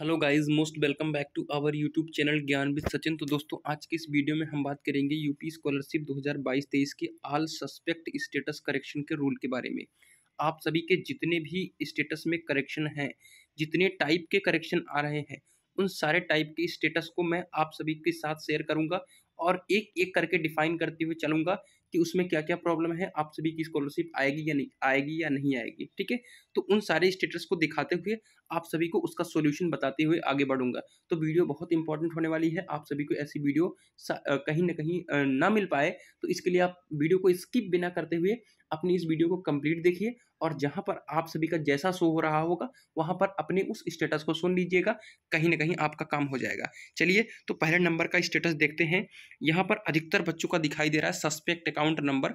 hello guys most welcome back to our YouTube channel Gyan with Sachin तो दोस्तों आज की इस वीडियो में हम बात करेंगे यूपी स्कॉलरशिप 2022-23 के आल सस्पेक्ट स्टेटस करेक्शन के रूल के बारे में आप सभी के जितने भी स्टेटस में करेक्शन हैं जितने टाइप के करेक्शन आ रहे हैं उन सारे टाइप के स्टेटस को मैं आप सभी के साथ शेयर करूँगा और एक एक करके डिफाइन करते हुए चलूँगा कि उसमें क्या क्या प्रॉब्लम है आप सभी की स्कॉलरशिप आएगी या नहीं आएगी या नहीं आएगी ठीक है तो उन सारे स्टेटस को दिखाते हुए आप सभी को उसका सोल्यूशन बताते हुए आगे बढ़ूंगा तो वीडियो बहुत इंपॉर्टेंट होने वाली है आप सभी को ऐसी वीडियो कहीं ना कहीं ना मिल पाए तो इसके लिए आप वीडियो को स्किप बिना करते हुए अपनी इस वीडियो को कंप्लीट देखिए और जहाँ पर आप सभी का जैसा शो हो रहा होगा वहाँ पर अपने उस स्टेटस को सुन लीजिएगा कहीं ना कहीं आपका काम हो जाएगा चलिए तो पहले नंबर का स्टेटस देखते हैं यहाँ पर अधिकतर बच्चों का दिखाई दे रहा है सस्पेक्ट अकाउंट नंबर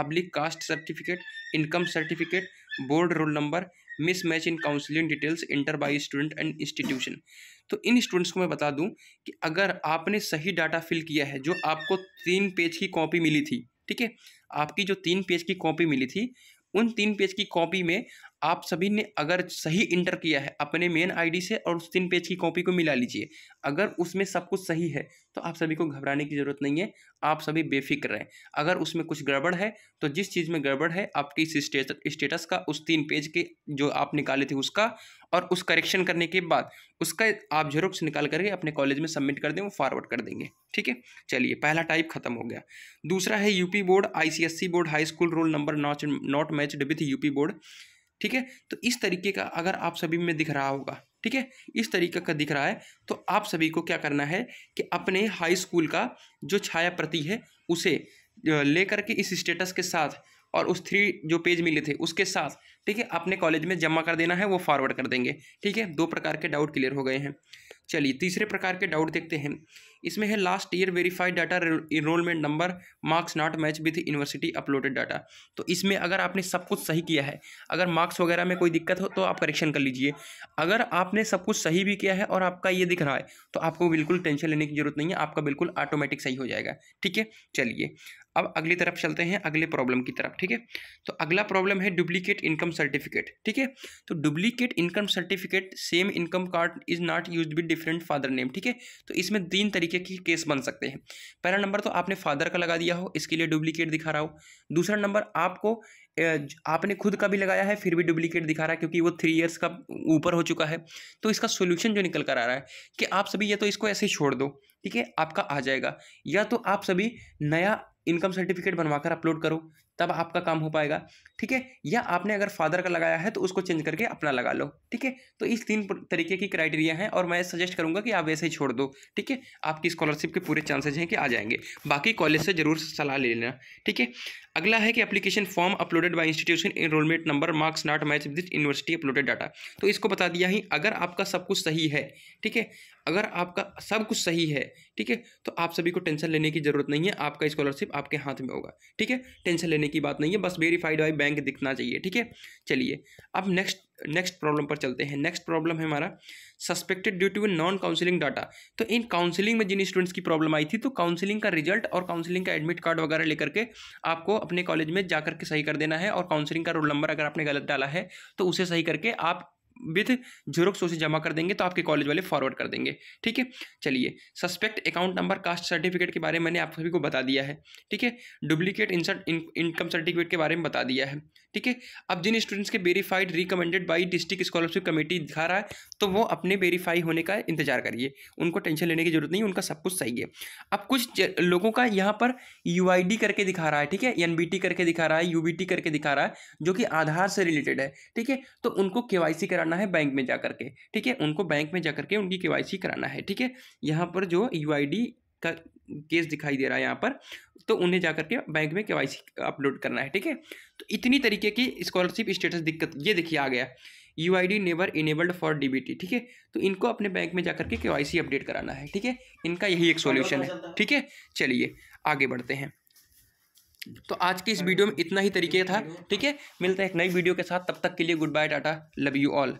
आब्लिक caste certificate income certificate board roll number mismatch in counselling details inter by student and institution तो इन स्टूडेंट्स को मैं बता दूं कि अगर आपने सही डाटा फिल किया है जो आपको तीन पेज की कॉपी मिली थी ठीक है आपकी जो तीन पेज की कॉपी मिली थी उन तीन पेज की कॉपी में आप सभी ने अगर सही इंटर किया है अपने मेन आईडी से और उस तीन पेज की कॉपी को मिला लीजिए अगर उसमें सब कुछ सही है तो आप सभी को घबराने की ज़रूरत नहीं है आप सभी बेफिक्र रहें अगर उसमें कुछ गड़बड़ है तो जिस चीज़ में गड़बड़ है आपकी इस स्टेटस का उस तीन पेज के जो आप निकाले थे उसका और उस करेक्शन करने के बाद उसका आप जरूर निकाल करके अपने कॉलेज में सबमिट कर दें वो फॉरवर्ड कर देंगे ठीक है चलिए पहला टाइप खत्म हो गया दूसरा है UP board ICSC board high school roll number not not match with UP board ठीक है तो इस तरीके का अगर आप सभी में दिख रहा होगा ठीक है इस तरीके का दिख रहा है तो आप सभी को क्या करना है कि अपने हाई स्कूल का जो छाया प्रति है उसे लेकर के इस स्टेटस के साथ और उस थ्री जो पेज मिले थे उसके साथ ठीक है अपने कॉलेज में जमा कर देना है वो फॉरवर्ड कर देंगे ठीक है दो प्रकार के डाउट क्लियर हो गए हैं चलिए तीसरे प्रकार के डाउट देखते हैं इसमें है last year verified data enrolment number marks not match with university uploaded data तो इसमें अगर आपने सब कुछ सही किया है अगर मार्क्स वगैरह में कोई दिक्कत हो तो आप करेक्शन कर लीजिए अगर आपने सब कुछ सही भी किया है और आपका ये दिख रहा है तो आपको बिल्कुल टेंशन लेने की जरूरत नहीं है आपका बिल्कुल ऑटोमेटिक सही हो जाएगा ठीक है चलिए अब अगली तरफ चलते हैं अगले प्रॉब्लम की तरफ ठीक है तो अगला प्रॉब्लम है डुप्लीकेट इनकम सर्टिफिकेट ठीक है तो duplicate income certificate same income card is not use with different father name ठीक है तो इसमें तीन तरीके के केस बन सकते हैं पहला नंबर तो आपने फादर का लगा दिया हो इसके लिए डुप्लीकेट दिखा रहा हो दूसरा नंबर आपको आपने खुद का भी लगाया है फिर भी डुप्लीकेट दिखा रहा है क्योंकि वो थ्री इयर्स का ऊपर हो चुका है तो इसका सोल्यूशन जो निकल कर आ रहा है कि आप सभी या तो इसको ऐसे ही छोड़ दो ठीक है आपका आ जाएगा या तो आप सभी नया इनकम सर्टिफिकेट बनवाकर अपलोड करो तब आपका काम हो पाएगा ठीक है या आपने अगर फादर का लगाया है तो उसको चेंज करके अपना लगा लो ठीक है तो इस तीन तरीके की क्राइटेरिया हैं और मैं सजेस्ट करूंगा कि आप वैसे ही छोड़ दो ठीक है आपकी स्कॉलरशिप के पूरे चांसेज हैं कि आ जाएंगे बाकी कॉलेज से जरूर सलाह ले लेना ठीक है अगला है कि application form uploaded by institution enrolment number marks not match with university uploaded data तो इसको बता दिया ही अगर आपका सब कुछ सही है ठीक है अगर आपका सब कुछ सही है ठीक है तो आप सभी को टेंशन लेने की जरूरत नहीं है आपका स्कॉलरशिप आपके हाथ में होगा ठीक है टेंशन लेने लेने की बात नहीं है बस वेरीफाइड बाई बैंक दिखना चाहिए ठीक है चलिए अब नेक्स्ट नेक्स्ट प्रॉब्लम पर चलते हैं नेक्स्ट प्रॉब्लम है हमारा suspected due to non counselling data तो इन काउंसिलिंग में जिन स्टूडेंट्स की प्रॉब्लम आई थी तो काउंसिलिंग का रिजल्ट और काउंसिलिंग का एडमिट कार्ड वगैरह लेकर के आपको अपने कॉलेज में जाकर के सही कर देना है और काउंसिलिंग का रोल नंबर अगर आपने गलत डाला है तो उसे सही करके आप विथ झुरोक्स उसे जमा कर देंगे तो आपके कॉलेज वाले फॉरवर्ड कर देंगे ठीक है चलिए suspect account number caste certificate के बारे में मैंने आप सभी को बता दिया है ठीक है डुप्लीकेट इंसर्ट इनकम सर्टिफिकेट के बारे में बता दिया है ठीक है अब जिन स्टूडेंट्स के verified recommended by district scholarship committee दिखा रहा है तो वो अपने वेरीफाई होने का इंतजार करिए उनको टेंशन लेने की जरूरत नहीं उनका सब कुछ सही है अब कुछ लोगों का यहाँ पर यू करके दिखा रहा है ठीक है एन करके दिखा रहा है यू करके दिखा रहा है जो कि आधार से रिलेटेड है ठीक है तो उनको के कराना है बैंक में जा करके ठीक है उनको बैंक में जा करके उनकी के कराना है ठीक है यहाँ पर जो यू का केस दिखाई दे रहा है यहाँ पर तो उन्हें जाकर के बैंक में के अपलोड करना है ठीक है तो इतनी तरीके की स्कॉलरशिप स्टेटस दिक्कत ये देखिए आ गया U I D never enabled for D B T ठीक है तो इनको अपने बैंक में जाकर के वाई अपडेट कराना है ठीक है इनका यही एक सोल्यूशन है ठीक है चलिए आगे बढ़ते हैं तो आज के इस वीडियो में इतना ही तरीके था ठीक है मिलता है एक नई वीडियो के साथ तब तक के लिए goodbye tata love you all